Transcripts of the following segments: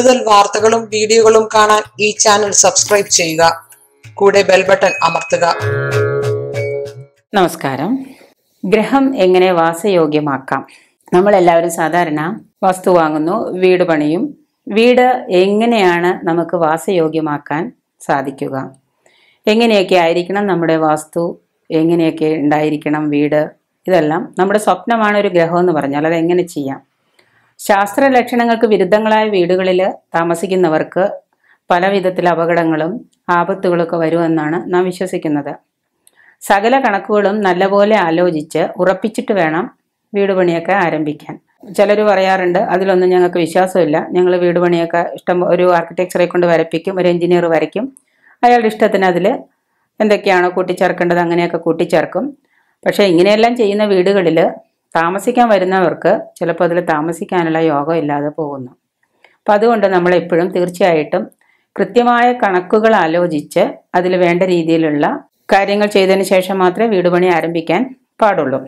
കൂടുതൽ വാർത്തകളും വീഡിയോകളും കാണാൻ ഈ ചാനൽ സബ്സ്ക്രൈബ് ചെയ്യുക കൂടെ ബെൽ ബട്ടൺ അമർത്തുക നമസ്കാരം ഗ്രഹം എങ്ങനെ വാസയോഗ്യമാക്കാം നമ്മൾ എല്ലാവരും സാധാരണ വസ്തു വാങ്ങുന്നു വീട് പണിയും വീട് എങ്ങനെയാണ് നമുക്ക് വാസയോഗ്യമാക്കാൻ സാധിക്കുക എങ്ങനെയൊക്കെ ആയിരിക്കണം നമ്മുടെ വാസ്തു എങ്ങനെയൊക്കെ ഉണ്ടായിരിക്കണം വീട് ഇതെല്ലാം നമ്മുടെ സ്വപ്നമാണ് ഒരു ഗ്രഹം എന്ന് പറഞ്ഞാൽ അത് എങ്ങനെ ചെയ്യാം ശാസ്ത്ര ലക്ഷണങ്ങൾക്ക് വിരുദ്ധങ്ങളായ വീടുകളിൽ താമസിക്കുന്നവർക്ക് പല വിധത്തിൽ അപകടങ്ങളും ആപത്തുകളൊക്കെ വരുമെന്നാണ് നാം വിശ്വസിക്കുന്നത് സകല കണക്കുകളും നല്ലപോലെ ആലോചിച്ച് ഉറപ്പിച്ചിട്ട് വേണം വീട് പണിയൊക്കെ ആരംഭിക്കാൻ ചിലർ പറയാറുണ്ട് അതിലൊന്നും ഞങ്ങൾക്ക് വിശ്വാസമില്ല ഞങ്ങൾ വീട് പണിയൊക്കെ ഇഷ്ടം ഒരു ആർക്കിടെക്ചറെ കൊണ്ട് വരപ്പിക്കും ഒരു എഞ്ചിനീയർ വരയ്ക്കും അയാളുടെ ഇഷ്ടത്തിന് അതിൽ എന്തൊക്കെയാണോ കൂട്ടിച്ചേർക്കേണ്ടത് അങ്ങനെയൊക്കെ കൂട്ടിച്ചേർക്കും പക്ഷേ ഇങ്ങനെയെല്ലാം ചെയ്യുന്ന വീടുകളിൽ താമസിക്കാൻ വരുന്നവർക്ക് ചിലപ്പോൾ അതിൽ താമസിക്കാനുള്ള യോഗം ഇല്ലാതെ പോകുന്നു അപ്പം അതുകൊണ്ട് നമ്മൾ എപ്പോഴും തീർച്ചയായിട്ടും കൃത്യമായ കണക്കുകൾ ആലോചിച്ച് അതിൽ വേണ്ട രീതിയിലുള്ള കാര്യങ്ങൾ ചെയ്തതിന് ശേഷം മാത്രമേ വീട് പണി ആരംഭിക്കാൻ പാടുള്ളൂ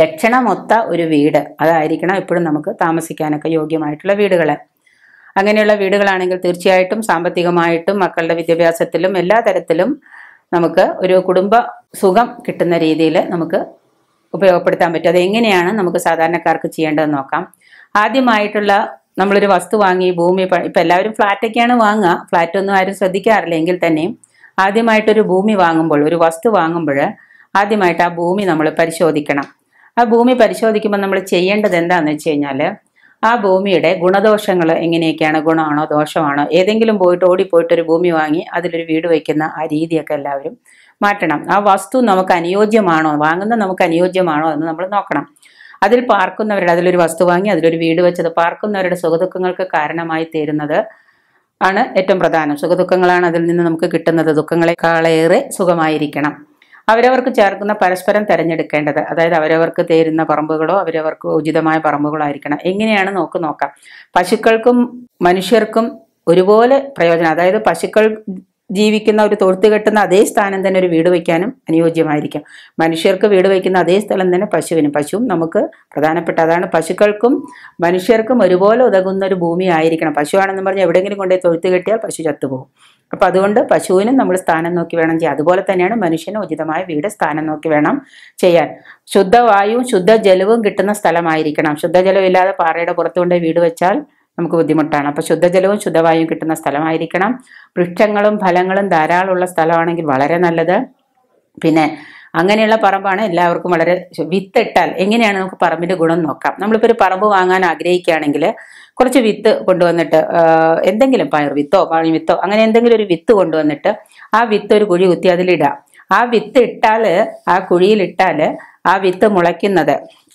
ലക്ഷണമൊത്ത ഒരു വീട് അതായിരിക്കണം എപ്പോഴും നമുക്ക് താമസിക്കാനൊക്കെ യോഗ്യമായിട്ടുള്ള വീടുകൾ അങ്ങനെയുള്ള വീടുകളാണെങ്കിൽ തീർച്ചയായിട്ടും സാമ്പത്തികമായിട്ടും മക്കളുടെ വിദ്യാഭ്യാസത്തിലും എല്ലാ തരത്തിലും നമുക്ക് ഒരു കുടുംബ സുഖം കിട്ടുന്ന രീതിയിൽ നമുക്ക് ഉപയോഗപ്പെടുത്താൻ പറ്റും അതെങ്ങനെയാണ് നമുക്ക് സാധാരണക്കാർക്ക് ചെയ്യേണ്ടത് നോക്കാം ആദ്യമായിട്ടുള്ള നമ്മളൊരു വസ്തു വാങ്ങി ഭൂമി ഇപ്പം എല്ലാവരും ഫ്ലാറ്റൊക്കെയാണ് വാങ്ങുക ഒന്നും ആരും ശ്രദ്ധിക്കാറില്ല എങ്കിൽ തന്നെയും ആദ്യമായിട്ടൊരു ഭൂമി വാങ്ങുമ്പോൾ ഒരു വസ്തു വാങ്ങുമ്പോൾ ആദ്യമായിട്ട് ആ ഭൂമി നമ്മൾ പരിശോധിക്കണം ആ ഭൂമി പരിശോധിക്കുമ്പോൾ നമ്മൾ ചെയ്യേണ്ടത് എന്താണെന്ന് വെച്ച് കഴിഞ്ഞാൽ ആ ഭൂമിയുടെ ഗുണദോഷങ്ങൾ എങ്ങനെയൊക്കെയാണ് ഗുണമാണോ ദോഷമാണോ ഏതെങ്കിലും പോയിട്ട് ഓടിപ്പോയിട്ട് ഒരു ഭൂമി വാങ്ങി അതിലൊരു വീട് വയ്ക്കുന്ന ആ രീതിയൊക്കെ എല്ലാവരും മാറ്റണം ആ വസ്തു നമുക്ക് അനുയോജ്യമാണോ വാങ്ങുന്ന നമുക്ക് അനുയോജ്യമാണോ എന്ന് നമ്മൾ നോക്കണം അതിൽ പാർക്കുന്നവരുടെ അതിലൊരു വസ്തു വാങ്ങി അതിലൊരു വീട് വെച്ചത് പാർക്കുന്നവരുടെ സുഖദുഃഖങ്ങൾക്ക് കാരണമായി തീരുന്നത് ആണ് ഏറ്റവും പ്രധാനം സുഖദുഃഖങ്ങളാണ് അതിൽ നിന്ന് നമുക്ക് കിട്ടുന്നത് ദുഃഖങ്ങളെക്കാളേറെ സുഖമായിരിക്കണം അവരവർക്ക് ചേർക്കുന്ന പരസ്പരം തിരഞ്ഞെടുക്കേണ്ടത് അതായത് അവരവർക്ക് തേരുന്ന പറമ്പുകളോ അവരവർക്ക് ഉചിതമായ പറമ്പുകളോ ആയിരിക്കണം എങ്ങനെയാണ് നോക്ക് നോക്കാം പശുക്കൾക്കും മനുഷ്യർക്കും ഒരുപോലെ പ്രയോജനം അതായത് പശുക്കൾ ജീവിക്കുന്ന ഒരു തൊഴുത്ത് കെട്ടുന്ന അതേ സ്ഥാനം തന്നെ ഒരു വീട് വയ്ക്കാനും അനുയോജ്യമായിരിക്കും മനുഷ്യർക്ക് വീട് വയ്ക്കുന്ന അതേ സ്ഥലം തന്നെ പശുവിനും പശുവും നമുക്ക് പ്രധാനപ്പെട്ട അതാണ് പശുക്കൾക്കും മനുഷ്യർക്കും ഒരുപോലെ ഉതകുന്ന ഒരു ഭൂമി ആയിരിക്കണം പശുവാണെന്ന് പറഞ്ഞാൽ എവിടെയെങ്കിലും കൊണ്ടുപോയി തൊഴുത്ത് കെട്ടിയാൽ പശു ചത്തുപോകും അപ്പം അതുകൊണ്ട് പശുവിനും നമ്മൾ സ്ഥാനം നോക്കി വേണം ചെയ്യാം അതുപോലെ തന്നെയാണ് മനുഷ്യന് ഉചിതമായ വീട് സ്ഥാനം നോക്കി വേണം ചെയ്യാൻ ശുദ്ധവായുവും ശുദ്ധജലവും കിട്ടുന്ന സ്ഥലമായിരിക്കണം ശുദ്ധജലം ഇല്ലാതെ പാറയുടെ പുറത്തുകൊണ്ട് വീട് വെച്ചാൽ നമുക്ക് ബുദ്ധിമുട്ടാണ് അപ്പോൾ ശുദ്ധജലവും ശുദ്ധവായും കിട്ടുന്ന സ്ഥലമായിരിക്കണം വൃക്ഷങ്ങളും ഫലങ്ങളും ധാരാളമുള്ള സ്ഥലമാണെങ്കിൽ വളരെ നല്ലത് പിന്നെ അങ്ങനെയുള്ള പറമ്പാണ് എല്ലാവർക്കും വളരെ വിത്തിട്ടാൽ എങ്ങനെയാണ് നമുക്ക് പറമ്പിന്റെ ഗുണം നോക്കാം നമ്മളിപ്പോൾ ഒരു പറമ്പ് വാങ്ങാൻ ആഗ്രഹിക്കുകയാണെങ്കിൽ കുറച്ച് വിത്ത് കൊണ്ടുവന്നിട്ട് എന്തെങ്കിലും പയർ വിത്തോ പഴം വിത്തോ അങ്ങനെ എന്തെങ്കിലും ഒരു വിത്ത് കൊണ്ടുവന്നിട്ട് ആ വിത്ത് ഒരു കുഴി കുത്തി അതിലിടാം ആ വിത്ത് ഇട്ടാൽ ആ കുഴിയിലിട്ടാൽ ആ വിത്ത് മുളയ്ക്കുന്നത്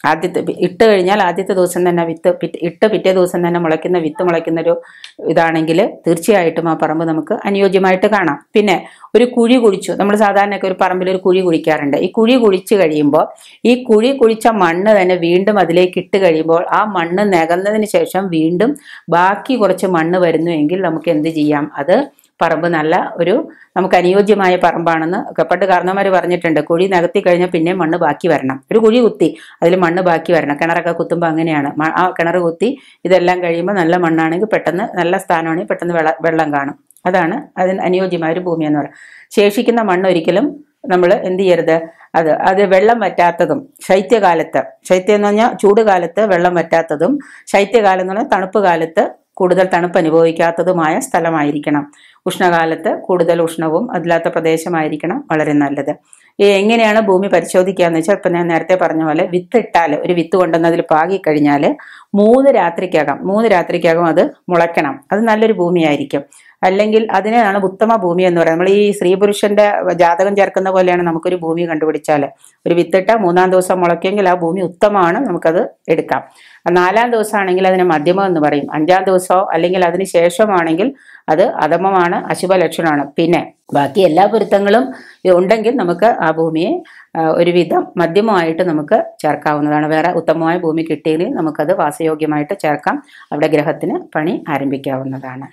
ആദ്യത്തെ ഇട്ട് കഴിഞ്ഞാൽ ആദ്യത്തെ ദിവസം തന്നെ വിത്ത് ഇട്ട് പിറ്റേ ദിവസം തന്നെ മുളയ്ക്കുന്ന വിത്ത് മുളയ്ക്കുന്നൊരു ഒരു ഇതാണെങ്കിൽ തീർച്ചയായിട്ടും ആ പറമ്പ് നമുക്ക് അനുയോജ്യമായിട്ട് കാണാം പിന്നെ ഒരു കുഴി കുഴിച്ചു നമ്മൾ സാധാരണയൊക്കെ ഒരു പറമ്പിൽ ഒരു കുഴി കുഴിക്കാറുണ്ട് ഈ കുഴി കുഴിച്ചു കഴിയുമ്പോൾ ഈ കുഴി കുഴിച്ച മണ്ണ് തന്നെ വീണ്ടും അതിലേക്ക് ഇട്ട് കഴിയുമ്പോൾ ആ മണ്ണ് നികന്നതിന് ശേഷം വീണ്ടും ബാക്കി കുറച്ച് മണ്ണ് വരുന്നുവെങ്കിൽ നമുക്ക് എന്ത് ചെയ്യാം അത് പറമ്പ് നല്ല ഒരു നമുക്ക് അനുയോജ്യമായ പറമ്പാണെന്ന് കപ്പട്ട് പണ്ട് കാരണവന്മാർ പറഞ്ഞിട്ടുണ്ട് കുഴി നികത്തി കഴിഞ്ഞാൽ പിന്നെ മണ്ണ് ബാക്കി വരണം ഒരു കുഴി കുത്തി അതിൽ മണ്ണ് ബാക്കി വരണം കിണറൊക്കെ കുത്തുമ്പോൾ അങ്ങനെയാണ് ആ കിണർ കുത്തി ഇതെല്ലാം കഴിയുമ്പോൾ നല്ല മണ്ണാണെങ്കിൽ പെട്ടെന്ന് നല്ല സ്ഥാനമാണെങ്കിൽ പെട്ടെന്ന് വെള്ളം കാണും അതാണ് അതിന് അനുയോജ്യമായ ഒരു ഭൂമി എന്ന് പറയുന്നത് ശേഷിക്കുന്ന മണ്ണ് ഒരിക്കലും നമ്മൾ എന്ത് ചെയ്യരുത് അത് അത് വെള്ളം വറ്റാത്തതും ശൈത്യകാലത്ത് ശൈത്യം എന്ന് പറഞ്ഞാൽ ചൂട് കാലത്ത് വെള്ളം വറ്റാത്തതും ശൈത്യകാലം എന്ന് പറഞ്ഞാൽ തണുപ്പ് കാലത്ത് കൂടുതൽ തണുപ്പ് അനുഭവിക്കാത്തതുമായ സ്ഥലമായിരിക്കണം ഉഷ്ണകാലത്ത് കൂടുതൽ ഉഷ്ണവും അതില്ലാത്ത പ്രദേശമായിരിക്കണം വളരെ നല്ലത് എങ്ങനെയാണ് ഭൂമി പരിശോധിക്കുക എന്ന് വെച്ചാൽ ഇപ്പം ഞാൻ നേരത്തെ പറഞ്ഞ പോലെ വിത്ത് ഇട്ടാൽ ഒരു വിത്ത് കൊണ്ടുവന്നതിൽ പാകിക്കഴിഞ്ഞാൽ മൂന്ന് രാത്രിക്കകം മൂന്ന് രാത്രിക്കകം അത് മുളയ്ക്കണം അത് നല്ലൊരു ഭൂമിയായിരിക്കും അല്ലെങ്കിൽ അതിനെയാണ് ഉത്തമ ഭൂമി എന്ന് പറയുന്നത് നമ്മൾ ഈ സ്ത്രീ പുരുഷന്റെ ജാതകം ചേർക്കുന്ന പോലെയാണ് നമുക്കൊരു ഭൂമി കണ്ടുപിടിച്ചാൽ ഒരു വിത്തിട്ട മൂന്നാം ദിവസം മുളയ്ക്കെങ്കിൽ ആ ഭൂമി ഉത്തമമാണ് നമുക്കത് എടുക്കാം നാലാം ദിവസമാണെങ്കിൽ അതിന് മധ്യമം എന്ന് പറയും അഞ്ചാം ദിവസമോ അല്ലെങ്കിൽ അതിന് ശേഷമാണെങ്കിൽ അത് അധമമാണ് അശുഭ ലക്ഷണമാണ് പിന്നെ ബാക്കി എല്ലാ പൊരുത്തങ്ങളും ഉണ്ടെങ്കിൽ നമുക്ക് ആ ഭൂമിയെ ഒരുവിധം മധ്യമമായിട്ട് നമുക്ക് ചേർക്കാവുന്നതാണ് വേറെ ഉത്തമമായ ഭൂമി കിട്ടിയെങ്കിൽ നമുക്കത് വാസയോഗ്യമായിട്ട് ചേർക്കാം അവിടെ ഗ്രഹത്തിന് പണി ആരംഭിക്കാവുന്നതാണ്